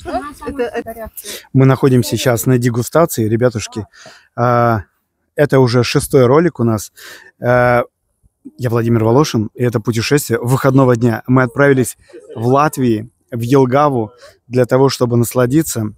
Что? Это, это... Мы находимся сейчас на дегустации, ребятушки. А, это уже шестой ролик у нас. А, я Владимир Волошин, и это путешествие выходного дня. Мы отправились в Латвии, в Елгаву, для того, чтобы насладиться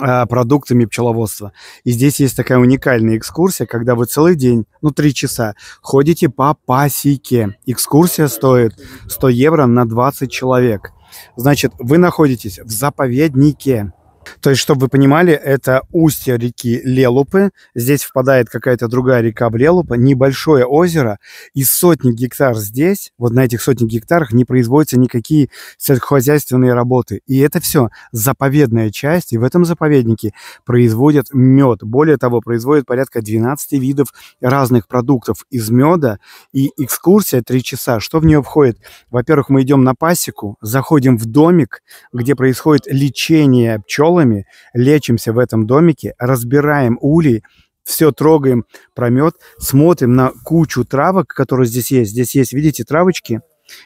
а, продуктами пчеловодства. И здесь есть такая уникальная экскурсия, когда вы целый день, ну, три часа, ходите по пасеке. Экскурсия стоит 100 евро на 20 человек. Значит, вы находитесь в заповеднике. То есть, чтобы вы понимали, это устье реки Лелупы. Здесь впадает какая-то другая река Лелупа, небольшое озеро, и сотни гектар здесь, вот на этих сотнях гектарах не производятся никакие сельскохозяйственные работы. И это все заповедная часть, и в этом заповеднике производят мед. Более того, производят порядка 12 видов разных продуктов из меда, и экскурсия 3 часа. Что в нее входит? Во-первых, мы идем на пасеку, заходим в домик, где происходит лечение пчелы силами лечимся в этом домике, разбираем улей, все трогаем, промет, смотрим на кучу травок, которые здесь есть. Здесь есть, видите, травочки.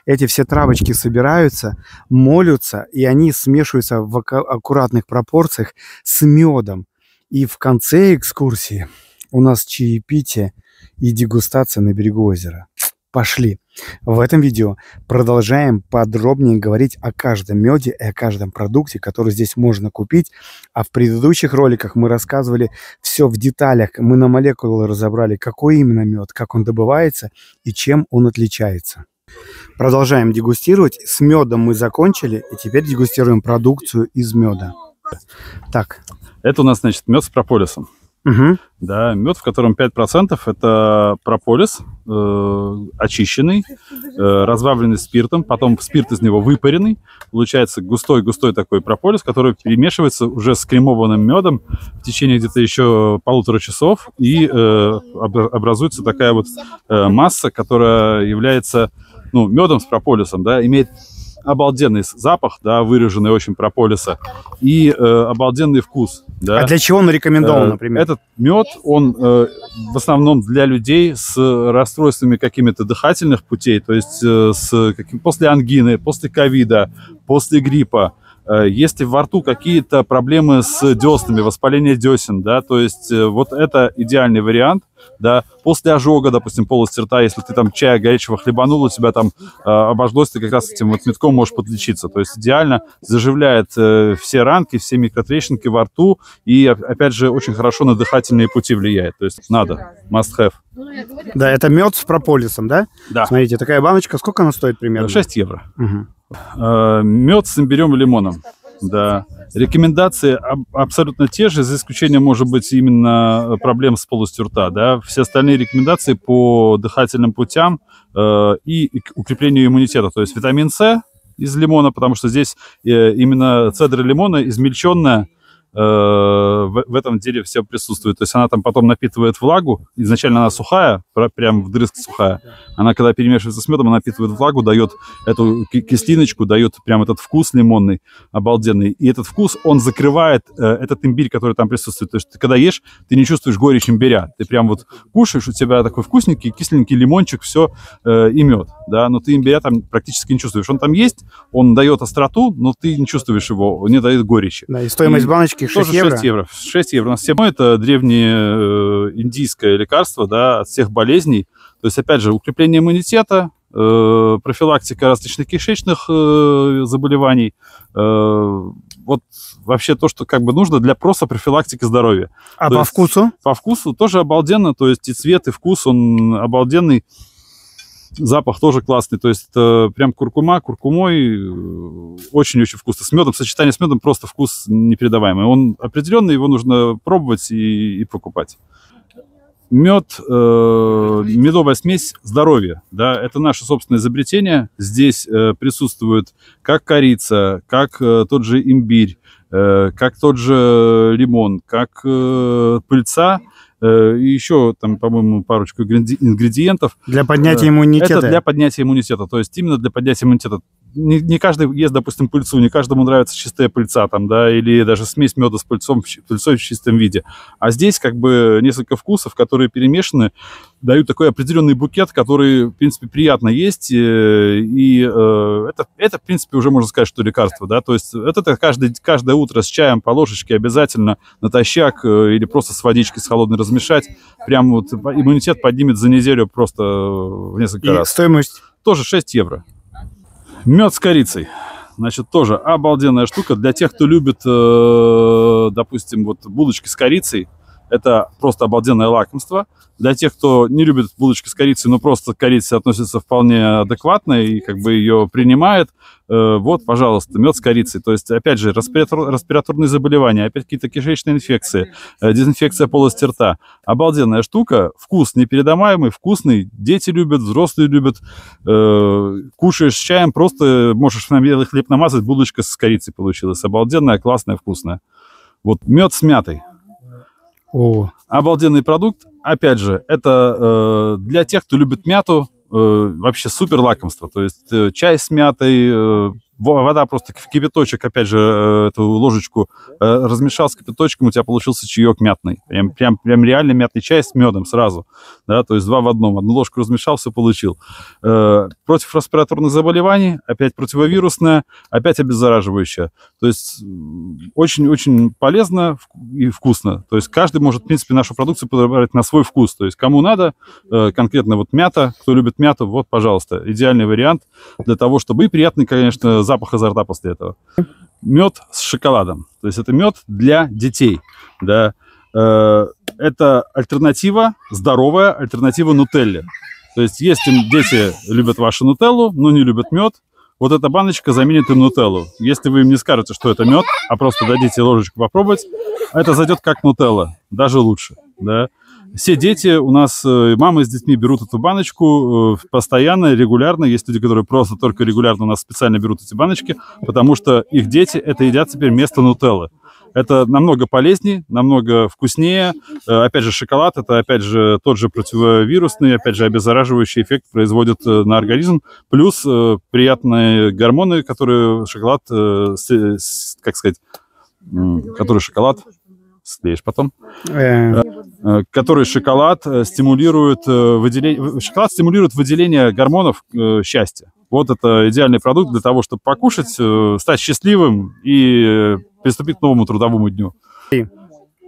Эти все травочки собираются, молятся, и они смешиваются в аккуратных пропорциях с медом. И в конце экскурсии у нас чаепитие и дегустация на берегу озера. Пошли! В этом видео продолжаем подробнее говорить о каждом меде и о каждом продукте, который здесь можно купить. А в предыдущих роликах мы рассказывали все в деталях. Мы на молекулы разобрали, какой именно мед, как он добывается и чем он отличается. Продолжаем дегустировать. С медом мы закончили, и теперь дегустируем продукцию из меда. Так. Это у нас, значит, мед с прополисом. Угу. Да, мед, в котором 5% это прополис, э, очищенный, э, разбавленный спиртом, потом спирт из него выпаренный, получается густой-густой такой прополис, который перемешивается уже с кремованным медом в течение где-то еще полутора часов, и э, образуется такая вот э, масса, которая является ну, медом с прополисом, да, имеет обалденный запах, да, выраженный очень прополиса, и э, обалденный вкус. Да. А для чего он рекомендован, э, например? Этот мед, он э, в основном для людей с расстройствами какими-то дыхательных путей, то есть э, с каким, после ангины, после ковида, после гриппа. Э, если во рту какие-то проблемы с деснами, воспаление десен, да, то есть э, вот это идеальный вариант – да, после ожога, допустим, полости рта, если ты там чая горячего хлебанул, у тебя там э, обожглось, ты как раз этим вот метком можешь подлечиться. То есть идеально заживляет э, все ранки, все микротрещинки во рту и, опять же, очень хорошо на дыхательные пути влияет. То есть надо, must have. Да, это мед с прополисом, да? Да. Смотрите, такая баночка, сколько она стоит примерно? 6 евро. Угу. Э, мед с имбирем и лимоном. Да. Рекомендации абсолютно те же, за исключением, может быть, именно э, проблем с полостью рта. Да? Все остальные рекомендации по дыхательным путям э, и укреплению иммунитета. То есть витамин С из лимона, потому что здесь э, именно цедра лимона измельченная, Э, в, в этом деле все присутствует. То есть она там потом напитывает влагу. Изначально она сухая, прям вдрызг сухая. Она, когда перемешивается с медом, она напитывает влагу, дает эту кислиночку, дает прям этот вкус лимонный, обалденный. И этот вкус, он закрывает э, этот имбирь, который там присутствует. То есть ты когда ешь, ты не чувствуешь горечь имбиря. Ты прям вот кушаешь, у тебя такой вкусненький, кисленький лимончик, все э, и мед. Да? Но ты имбиря там практически не чувствуешь. Он там есть, он дает остроту, но ты не чувствуешь его, он не дает горечи. Да, и стоимость и... баночки каких? 6 Тоже евро? 6 евро. 6 евро. У нас все это древнее э, индийское лекарство да, от всех болезней. То есть, опять же, укрепление иммунитета, э, профилактика различных кишечных э, заболеваний, вот вообще то, что как бы нужно для просто профилактики здоровья. А то по есть, вкусу? По вкусу тоже обалденно, то есть и цвет, и вкус, он обалденный запах тоже классный, то есть это прям куркума, куркумой, э, очень-очень вкусно. С медом, сочетание с медом просто вкус непередаваемый. Он определенно, его нужно пробовать и, и покупать. Мед, э, медовая смесь здоровья, да, это наше собственное изобретение. Здесь э, присутствует как корица, как э, тот же имбирь, э, как тот же э, лимон, как э, пыльца – Э, и еще, там, по-моему, парочку ингредиентов. Для поднятия э, иммунитета. Это для поднятия иммунитета. То есть именно для поднятия иммунитета не, не каждый ест, допустим, пыльцу, не каждому нравится чистая пыльца там, да, или даже смесь меда с пыльцом, пыльцой в чистом виде. А здесь как бы несколько вкусов, которые перемешаны, дают такой определенный букет, который, в принципе, приятно есть, и, э, и э, это, это, в принципе, уже можно сказать, что лекарство, да, то есть это каждый, каждое утро с чаем по ложечке обязательно натощак э, или просто с водички с холодной размешать, прям вот иммунитет поднимет за неделю просто в несколько и раз. стоимость? Тоже 6 евро. Мед с корицей. Значит, тоже обалденная штука для тех, кто любит, э, допустим, вот булочки с корицей. Это просто обалденное лакомство. Для тех, кто не любит булочки с корицей, но просто к корице относится вполне адекватно и как бы ее принимает, э, вот, пожалуйста, мед с корицей. То есть, опять же, респиратор, респираторные заболевания, опять какие-то кишечные инфекции, э, дезинфекция полости рта. Обалденная штука, вкус непередаваемый, вкусный, дети любят, взрослые любят. Э, кушаешь с чаем, просто можешь на белый хлеб намазать, булочка с корицей получилась. Обалденная, классная, вкусная. Вот мед с мятой. О. Обалденный продукт. Опять же, это э, для тех, кто любит мяту, э, вообще супер лакомство. То есть э, чай с мятой, э, вода просто в кипяточек, опять же, э, эту ложечку э, размешал с кипяточком, у тебя получился чаек мятный. Прям, прям, прям реально мятный чай с медом сразу да, то есть два в одном. Одну ложку размешал, все получил. Э, против респираторных заболеваний, опять противовирусная, опять обеззараживающая. То есть очень-очень полезно и вкусно. То есть каждый может, в принципе, нашу продукцию подобрать на свой вкус. То есть кому надо, э, конкретно вот мята, кто любит мяту, вот, пожалуйста, идеальный вариант для того, чтобы и приятный, конечно, запах изо рта после этого. Мед с шоколадом. То есть это мед для детей, да, э, это альтернатива, здоровая альтернатива нутелле. То есть, если дети любят вашу нутеллу, но не любят мед, вот эта баночка заменит им нутеллу. Если вы им не скажете, что это мед, а просто дадите ложечку попробовать, это зайдет как нутелла, даже лучше. Да? Все дети у нас, э, мамы с детьми берут эту баночку э, постоянно, регулярно. Есть люди, которые просто только регулярно у нас специально берут эти баночки, потому что их дети это едят теперь вместо нутеллы. Это намного полезнее, намного вкуснее. Э, опять же, шоколад – это, опять же, тот же противовирусный, опять же, обеззараживающий эффект производит э, на организм. Плюс э, приятные гормоны, которые шоколад, как сказать, который шоколад слеешь потом, эм. э, который шоколад э, стимулирует э, выделение, шоколад стимулирует выделение гормонов счастья. Вот это идеальный продукт для того, чтобы покушать, стать счастливым и приступить к новому трудовому дню.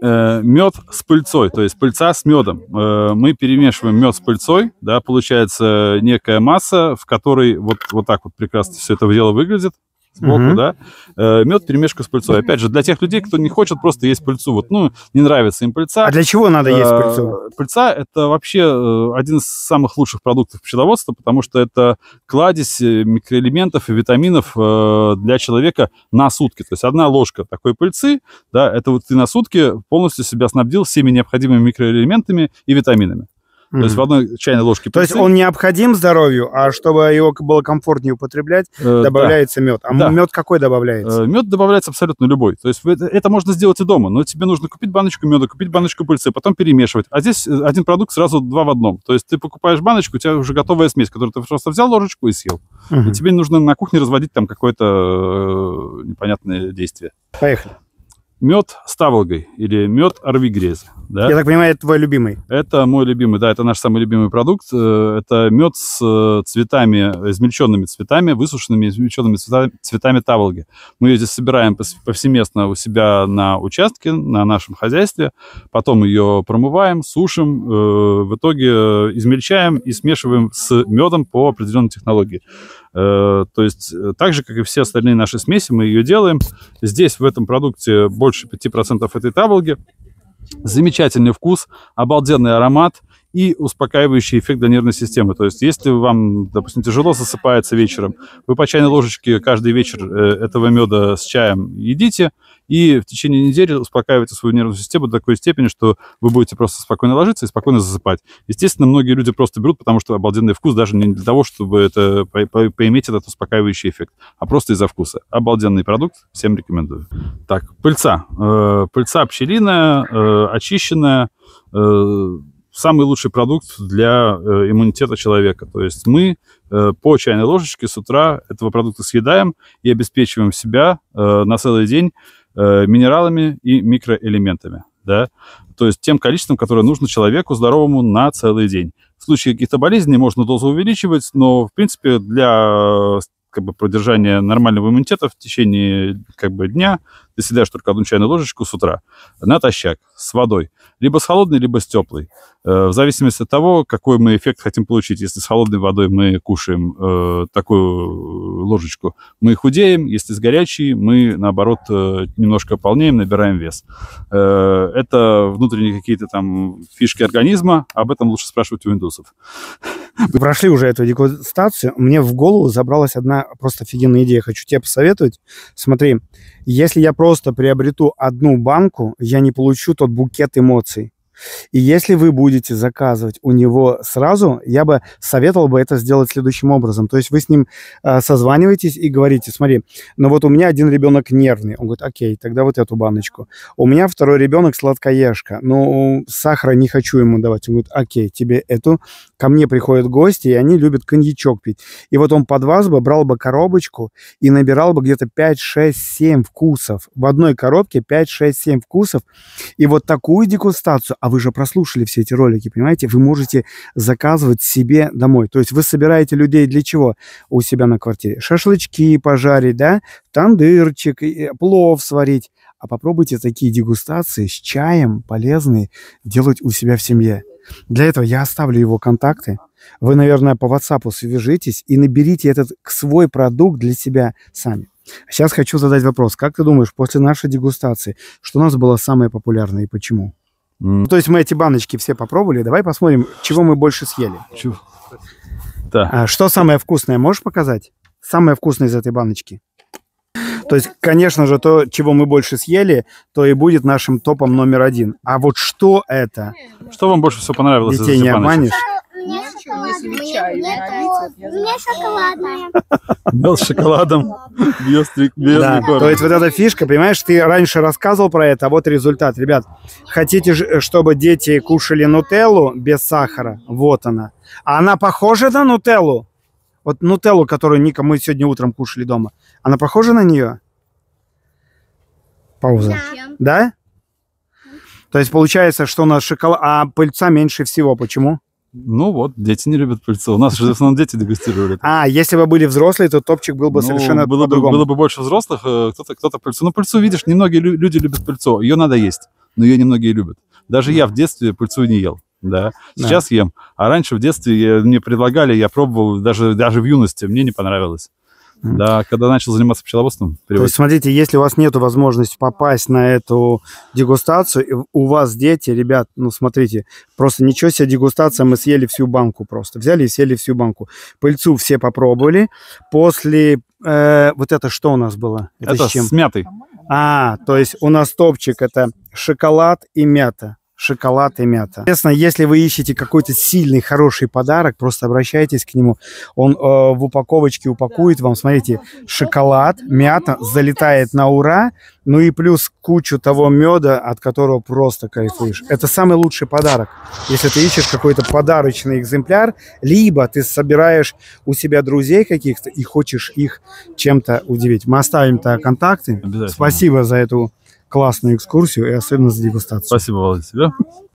Мед с пыльцой, то есть пыльца с медом. Мы перемешиваем мед с пыльцой, да, получается некая масса, в которой вот, вот так вот прекрасно все это дело выглядит сбоку, угу. да, э, мед перемешка с пыльцой. Опять же, для тех людей, кто не хочет просто есть пыльцу, вот, ну, не нравится им пыльца. А для чего надо есть э, пыльцу? Пыльца – это вообще э, один из самых лучших продуктов пчеловодства, потому что это кладезь э, микроэлементов и витаминов для человека на сутки. То есть одна ложка такой пыльцы, да, это вот ты на сутки полностью себя снабдил всеми необходимыми микроэлементами и витаминами. Mm-hmm. То есть в одной чайной ложке То есть он необходим здоровью, а чтобы его было комфортнее употреблять, э, добавляется да. мед. А да. мед какой добавляется? Э, мед добавляется абсолютно любой. То есть это, это можно сделать и дома, но тебе нужно купить баночку меда, купить баночку пыльцы, потом перемешивать. А здесь э, один продукт сразу два в одном. То есть ты покупаешь баночку, у тебя уже готовая смесь, которую ты просто взял ложечку и съел. Mm-hmm. И тебе не нужно на кухне разводить там какое-то э, непонятное действие. Поехали мед с таволгой или мед орвигрез. Да? Я так понимаю, это твой любимый. Это мой любимый, да, это наш самый любимый продукт. Э, это мед с э, цветами, измельченными цветами, высушенными измельченными цветами, цветами таволги. Мы ее здесь собираем повсеместно у себя на участке, на нашем хозяйстве. Потом ее промываем, сушим, э, в итоге измельчаем и смешиваем с медом по определенной технологии. Э, то есть э, так же, как и все остальные наши смеси, мы ее делаем. Здесь в этом продукте больше 5% этой таблги. Замечательный вкус, обалденный аромат – и успокаивающий эффект для нервной системы. То есть, если вам, допустим, тяжело засыпается вечером, вы по чайной ложечке каждый вечер э, этого меда с чаем едите, и в течение недели успокаиваете свою нервную систему до такой степени, что вы будете просто спокойно ложиться и спокойно засыпать. Естественно, многие люди просто берут, потому что обалденный вкус, даже не для того, чтобы это, по, по, поиметь этот успокаивающий эффект, а просто из-за вкуса. Обалденный продукт, всем рекомендую. Так, пыльца. Э, пыльца пчелиная, э, очищенная, э, самый лучший продукт для э, иммунитета человека. То есть мы э, по чайной ложечке с утра этого продукта съедаем и обеспечиваем себя э, на целый день э, минералами и микроэлементами. Да? То есть тем количеством, которое нужно человеку здоровому на целый день. В случае каких-то болезней можно дозу увеличивать, но, в принципе, для э, как бы продержание нормального иммунитета в течение как бы дня. Ты съедаешь только одну чайную ложечку с утра натощак с водой. Либо с холодной, либо с теплой. Э, в зависимости от того, какой мы эффект хотим получить. Если с холодной водой мы кушаем э, такую ложечку, мы худеем. Если с горячей, мы, наоборот, э, немножко полнеем, набираем вес. Э, это внутренние какие-то там фишки организма. Об этом лучше спрашивать у индусов. Мы прошли уже эту дегустацию. Мне в голову забралась одна просто офигенная идея. Хочу тебе посоветовать. Смотри, если я просто приобрету одну банку, я не получу тот букет эмоций. И если вы будете заказывать у него сразу, я бы советовал бы это сделать следующим образом. То есть вы с ним э, созваниваетесь и говорите, смотри, ну вот у меня один ребенок нервный. Он говорит, окей, тогда вот эту баночку. У меня второй ребенок сладкоежка. Ну, сахара не хочу ему давать. Он говорит, окей, тебе эту Ко мне приходят гости, и они любят коньячок пить. И вот он под вас бы брал бы коробочку и набирал бы где-то 5, 6, 7 вкусов. В одной коробке 5, 6, 7 вкусов. И вот такую дегустацию, а вы же прослушали все эти ролики, понимаете, вы можете заказывать себе домой. То есть вы собираете людей для чего у себя на квартире? Шашлычки пожарить, да? Тандырчик, э, плов сварить. А попробуйте такие дегустации с чаем полезные делать у себя в семье. Для этого я оставлю его контакты. Вы, наверное, по WhatsApp свяжитесь и наберите этот свой продукт для себя сами. Сейчас хочу задать вопрос. Как ты думаешь, после нашей дегустации, что у нас было самое популярное и почему? Mm. Ну, то есть мы эти баночки все попробовали. Давай посмотрим, чего мы больше съели. Чу. Да. А, что самое вкусное можешь показать? Самое вкусное из этой баночки? То есть, конечно же, то, чего мы больше съели, то и будет нашим топом номер один. А вот что это? Что вам больше всего понравилось? Детей не обманешь? Мне шоколадная. Мел с шоколадом. Да, то есть вот эта фишка, понимаешь, ты раньше рассказывал про это, а вот результат. Ребят, хотите, э, чтобы дети кушали нутеллу без сахара? Вот она. А она похожа на нутеллу? Вот нутеллу, которую, Ника, мы сегодня утром кушали дома, она похожа на нее? Пауза. Да? да? То есть получается, что у нас шоколад, а пыльца меньше всего. Почему? Ну вот, дети не любят пыльцу. У нас же в основном дети дегустировали. А, если бы были взрослые, то топчик был бы ну, совершенно было бы, было бы больше взрослых, э, кто-то кто пыльцу. Ну, пыльцу, видишь, немногие люди любят пыльцу. Ее надо есть, но ее немногие любят. Даже я в детстве пыльцу не ел да. Сейчас да. ем. А раньше в детстве я, э, мне предлагали, я пробовал, даже, даже в юности, мне не понравилось. Да, когда начал заниматься пчеловодством. Привык. То есть, смотрите, если у вас нет возможности попасть на эту дегустацию, у вас дети, ребят, ну смотрите, просто ничего себе дегустация, мы съели всю банку просто. Взяли и съели всю банку. Пыльцу все попробовали. После э, вот это что у нас было? Это, это с, с мятой. А, то есть у нас топчик это шоколад и мята шоколад и мята. Естественно, если вы ищете какой-то сильный, хороший подарок, просто обращайтесь к нему. Он э, в упаковочке упакует вам, смотрите, шоколад, мята, залетает на ура, ну и плюс кучу того меда, от которого просто кайфуешь. Это самый лучший подарок. Если ты ищешь какой-то подарочный экземпляр, либо ты собираешь у себя друзей каких-то и хочешь их чем-то удивить. Мы оставим-то контакты. Спасибо за эту классную экскурсию и особенно за дегустацию. Спасибо, Володя, тебе.